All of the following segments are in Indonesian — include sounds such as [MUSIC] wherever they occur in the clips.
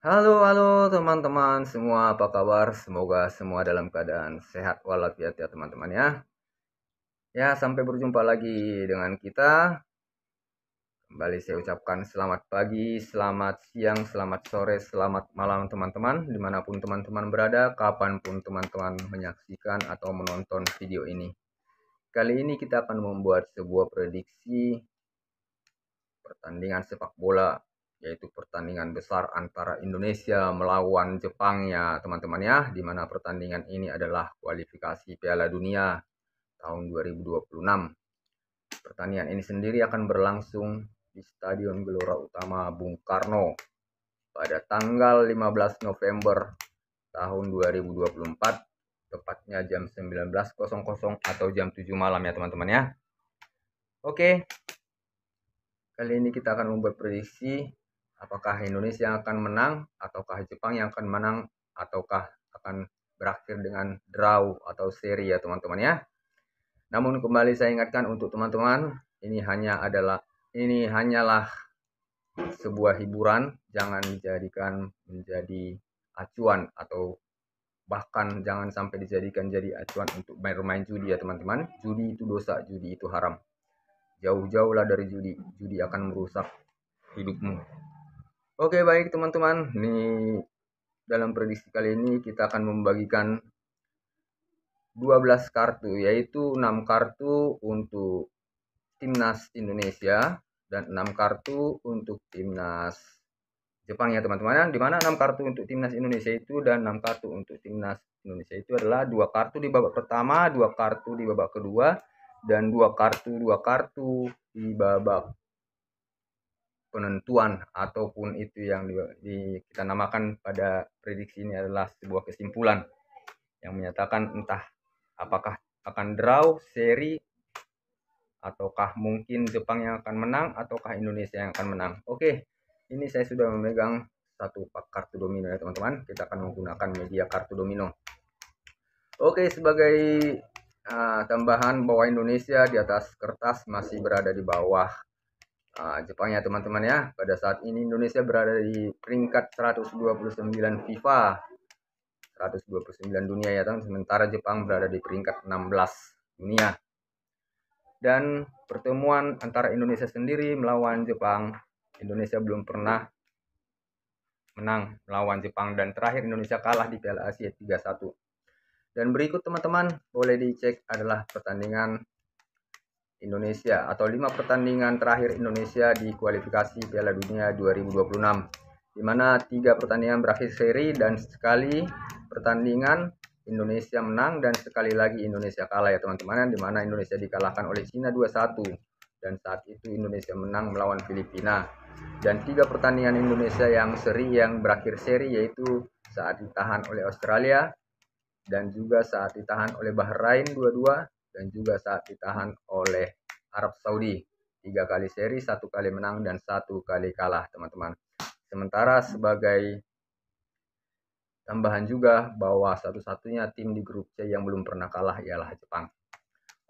Halo, halo teman-teman semua, apa kabar? Semoga semua dalam keadaan sehat walafiat ya teman-teman ya. Ya, sampai berjumpa lagi dengan kita. Kembali saya ucapkan selamat pagi, selamat siang, selamat sore, selamat malam teman-teman. Dimanapun teman-teman berada, kapanpun teman-teman menyaksikan atau menonton video ini. Kali ini kita akan membuat sebuah prediksi pertandingan sepak bola yaitu pertandingan besar antara Indonesia melawan Jepang ya teman-teman ya di mana pertandingan ini adalah kualifikasi Piala Dunia tahun 2026. Pertandingan ini sendiri akan berlangsung di Stadion Gelora Utama Bung Karno pada tanggal 15 November tahun 2024 tepatnya jam 19.00 atau jam 7 malam ya teman-teman ya. Oke. Kali ini kita akan membuat prediksi Apakah Indonesia akan menang ataukah Jepang yang akan menang ataukah akan berakhir dengan draw atau seri ya teman-teman ya. Namun kembali saya ingatkan untuk teman-teman, ini hanya adalah ini hanyalah sebuah hiburan, jangan dijadikan menjadi acuan atau bahkan jangan sampai dijadikan jadi acuan untuk bermain judi ya teman-teman. Judi itu dosa, judi itu haram jauh-jauhlah dari judi. Judi akan merusak hidupmu. Oke, baik teman-teman. Nih dalam prediksi kali ini kita akan membagikan 12 kartu yaitu 6 kartu untuk timnas Indonesia dan 6 kartu untuk timnas Jepang ya teman-teman. Di mana 6 kartu untuk timnas Indonesia itu dan 6 kartu untuk timnas Indonesia itu adalah dua kartu di babak pertama, dua kartu di babak kedua dan dua kartu dua kartu di babak penentuan ataupun itu yang di, di, kita namakan pada prediksi ini adalah sebuah kesimpulan yang menyatakan entah apakah akan draw seri ataukah mungkin Jepang yang akan menang ataukah Indonesia yang akan menang. Oke, ini saya sudah memegang satu pak kartu domino ya teman-teman. Kita akan menggunakan media kartu domino. Oke, sebagai uh, tambahan bahwa Indonesia di atas kertas masih berada di bawah uh, Jepang ya teman-teman ya. Pada saat ini Indonesia berada di peringkat 129 FIFA. 129 dunia ya teman. Sementara Jepang berada di peringkat 16 dunia. Dan pertemuan antara Indonesia sendiri melawan Jepang, Indonesia belum pernah menang melawan Jepang dan terakhir Indonesia kalah di Piala Asia 3-1. Dan berikut teman-teman boleh dicek adalah pertandingan Indonesia atau lima pertandingan terakhir Indonesia di kualifikasi Piala Dunia 2026 di mana tiga pertandingan berakhir seri dan sekali pertandingan Indonesia menang dan sekali lagi Indonesia kalah ya teman-teman di mana Indonesia dikalahkan oleh Cina 2-1 dan saat itu Indonesia menang melawan Filipina dan tiga pertandingan Indonesia yang seri yang berakhir seri yaitu saat ditahan oleh Australia dan juga saat ditahan oleh Bahrain 2-2 dan juga saat ditahan oleh Arab Saudi. Tiga kali seri, satu kali menang, dan satu kali kalah, teman-teman. Sementara sebagai tambahan juga bahwa satu-satunya tim di grup C yang belum pernah kalah ialah Jepang.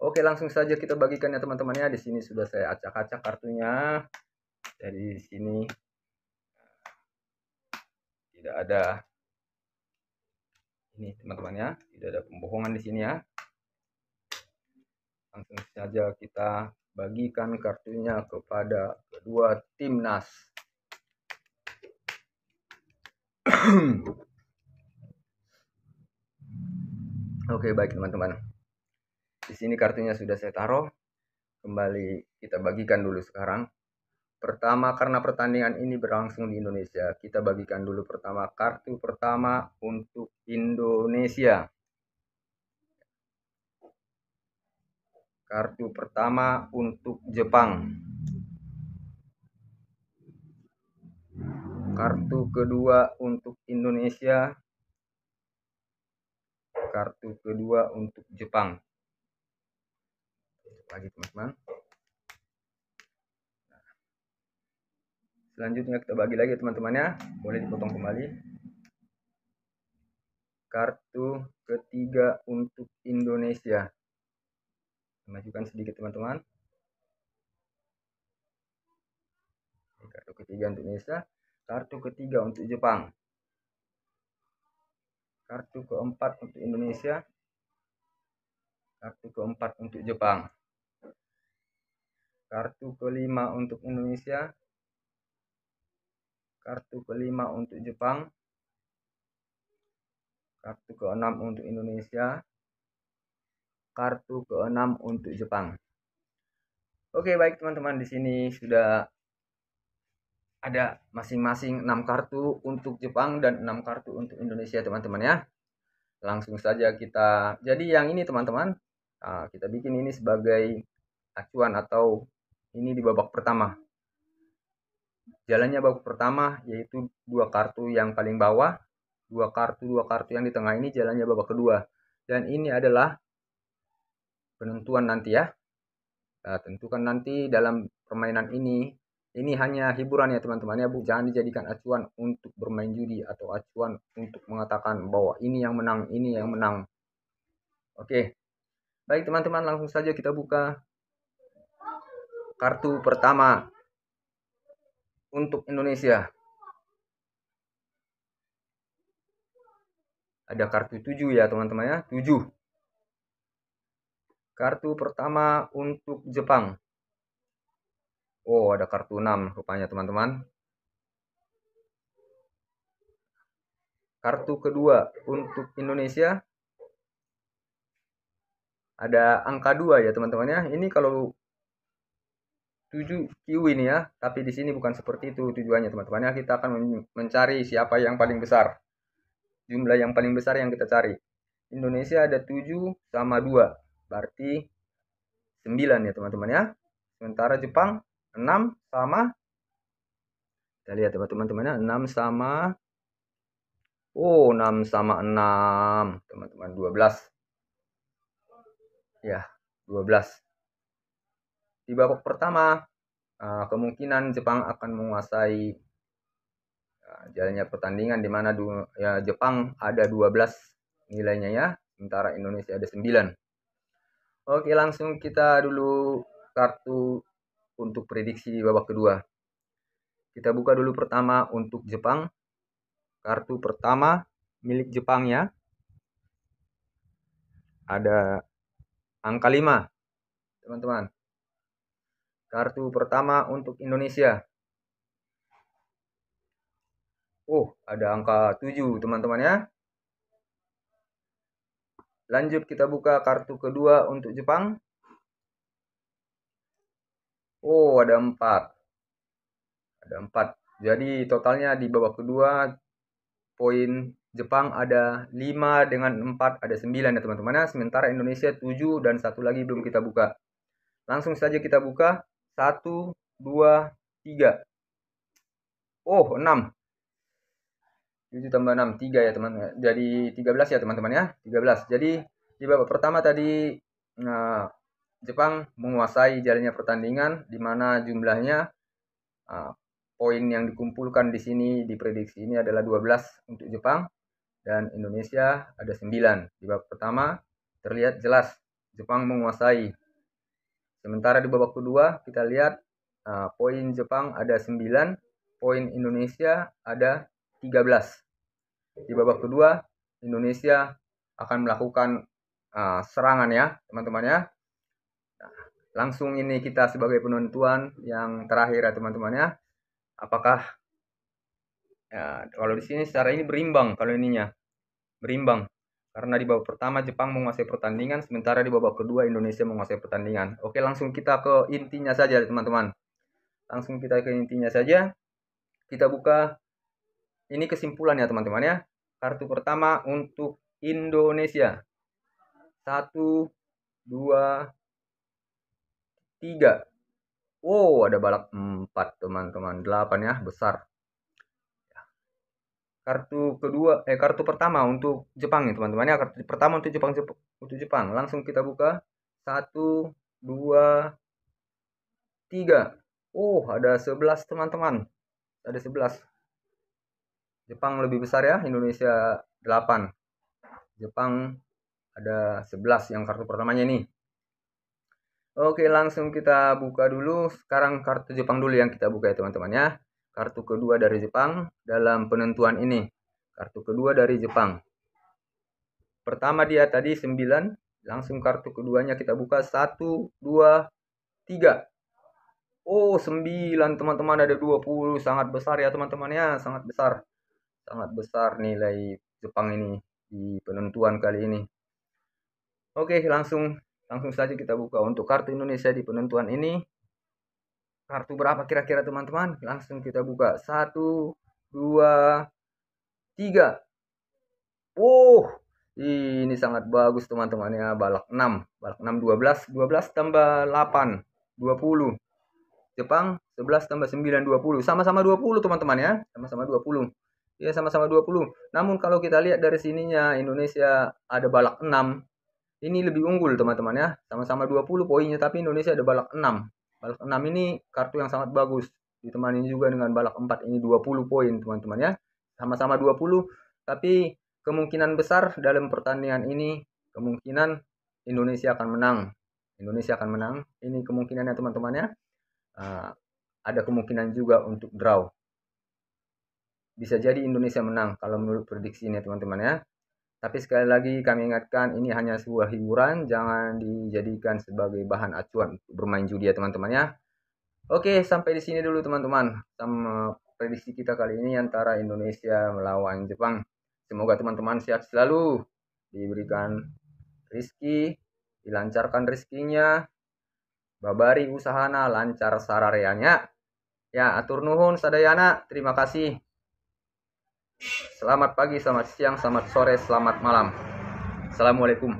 Oke, langsung saja kita bagikan ya teman-teman ya. Di sini sudah saya acak-acak kartunya. Dari sini tidak ada ini teman-teman ya, tidak ada pembohongan di sini ya langsung saja kita bagikan kartunya kepada kedua timnas [CLEARS THROAT] oke baik teman-teman di sini kartunya sudah saya taruh kembali kita bagikan dulu sekarang Pertama, karena pertandingan ini berlangsung di Indonesia, kita bagikan dulu pertama kartu pertama untuk Indonesia. Kartu pertama untuk Jepang. Kartu kedua untuk Indonesia. Kartu kedua untuk Jepang. Lagi teman-teman. Selanjutnya kita bagi lagi teman-temannya. Boleh dipotong kembali kartu ketiga untuk Indonesia majukan sedikit teman-teman kartu ketiga untuk Indonesia kartu ketiga untuk Jepang kartu keempat untuk Indonesia kartu keempat untuk Jepang kartu kelima untuk Indonesia kartu kelima untuk Jepang kartu keenam untuk Indonesia kartu keenam untuk Jepang. Oke, baik teman-teman di sini sudah ada masing-masing 6 kartu untuk Jepang dan 6 kartu untuk Indonesia teman-teman ya. Langsung saja kita jadi yang ini teman-teman ah, kita bikin ini sebagai acuan atau ini di babak pertama. Jalannya babak pertama yaitu dua kartu yang paling bawah, dua kartu dua kartu yang di tengah ini jalannya babak kedua dan ini adalah penentuan nanti ya. Kita nah, tentukan nanti dalam permainan ini. Ini hanya hiburan ya teman-teman ya Bu. Jangan dijadikan acuan untuk bermain judi atau acuan untuk mengatakan bahwa ini yang menang, ini yang menang. Oke. Baik teman-teman langsung saja kita buka kartu pertama untuk Indonesia. Ada kartu 7 ya teman-teman ya, 7. Kartu pertama untuk Jepang. Oh, ada kartu 6 rupanya teman-teman. Kartu kedua untuk Indonesia. Ada angka 2 ya teman-teman ya. Ini kalau 7 kiwi ini ya. Tapi di sini bukan seperti itu tujuannya teman-teman ya. Kita akan mencari siapa yang paling besar. Jumlah yang paling besar yang kita cari. Indonesia ada 7 sama 2. Berarti 9 ya teman-teman ya. Sementara Jepang 6 sama kita lihat ya teman-teman ya 6 sama Oh 6 sama 6 teman-teman 12 ya 12 di babak pertama eh, kemungkinan Jepang akan menguasai eh, jalannya pertandingan di mana ya, Jepang ada 12 nilainya ya sementara Indonesia ada 9 Oke, langsung kita dulu kartu untuk prediksi di babak kedua. Kita buka dulu pertama untuk Jepang. Kartu pertama milik Jepang ya. ada angka 5, teman-teman. Kartu pertama untuk Indonesia. Oh, ada angka 7, teman-teman ya. Lanjut kita buka kartu kedua untuk Jepang. Oh, ada empat. Ada empat. Jadi totalnya di babak kedua poin Jepang ada 5 dengan 4 ada 9 ya teman-teman. Nah, sementara Indonesia 7 dan satu lagi belum kita buka. Langsung saja kita buka 1 2 3. Oh, 6. 7 tambah 6, 3 ya teman. Jadi 13 ya teman-teman ya. 13. Jadi di babak pertama tadi nah, Jepang menguasai jalannya pertandingan di mana jumlahnya nah, poin yang dikumpulkan di sini diprediksi ini adalah 12 untuk Jepang dan Indonesia ada 9. Di babak pertama terlihat jelas Jepang menguasai. Sementara di babak kedua kita lihat nah, poin Jepang ada 9, poin Indonesia ada 13. Di babak kedua, Indonesia akan melakukan uh, serangan ya, teman-teman ya. langsung ini kita sebagai penentuan yang terakhir ya, teman-teman ya. Apakah ya, kalau di sini secara ini berimbang kalau ininya berimbang karena di babak pertama Jepang menguasai pertandingan sementara di babak kedua Indonesia menguasai pertandingan. Oke, langsung kita ke intinya saja teman-teman. Langsung kita ke intinya saja. Kita buka ini kesimpulan ya teman-teman ya. Kartu pertama untuk Indonesia. Satu, dua, tiga. Wow, ada balap empat teman-teman. Delapan ya, besar. Kartu kedua, eh kartu pertama untuk Jepang ya teman-teman ya. Kartu pertama untuk Jepang, Jepang untuk Jepang. Langsung kita buka. Satu, dua, tiga. Oh, ada sebelas teman-teman. Ada sebelas Jepang lebih besar ya, Indonesia 8. Jepang ada 11 yang kartu pertamanya ini. Oke, langsung kita buka dulu. Sekarang kartu Jepang dulu yang kita buka ya teman-teman ya. Kartu kedua dari Jepang dalam penentuan ini. Kartu kedua dari Jepang. Pertama dia tadi 9, langsung kartu keduanya kita buka 1 2 3. Oh, 9 teman-teman ada 20, sangat besar ya teman-teman ya, sangat besar sangat besar nilai Jepang ini di penentuan kali ini. Oke, langsung langsung saja kita buka untuk kartu Indonesia di penentuan ini. Kartu berapa kira-kira teman-teman? Langsung kita buka. Satu, dua, tiga. Oh, ini sangat bagus teman-teman ya. Balak 6. Balak 6, 12. 12 tambah 8, 20. Jepang 11 tambah 9, 20. Sama-sama 20 teman-teman ya. Sama-sama 20 ya sama-sama 20. Namun kalau kita lihat dari sininya Indonesia ada balak 6. Ini lebih unggul teman-teman ya. Sama-sama 20 poinnya tapi Indonesia ada balak 6. Balak 6 ini kartu yang sangat bagus. Ditemani juga dengan balak 4 ini 20 poin teman-teman ya. Sama-sama 20 tapi kemungkinan besar dalam pertandingan ini kemungkinan Indonesia akan menang. Indonesia akan menang. Ini kemungkinannya teman-teman ya. Uh, ada kemungkinan juga untuk draw bisa jadi Indonesia menang kalau menurut prediksi ini teman-teman ya. Tapi sekali lagi kami ingatkan ini hanya sebuah hiburan, jangan dijadikan sebagai bahan acuan bermain judi ya teman-teman ya. Oke, sampai di sini dulu teman-teman. Sama prediksi kita kali ini antara Indonesia melawan Jepang. Semoga teman-teman sehat selalu, diberikan rizki, dilancarkan rizkinya, babari usahana, lancar sarareanya. Ya, atur nuhun sadayana. Terima kasih. Selamat pagi, selamat siang, selamat sore, selamat malam. Assalamualaikum.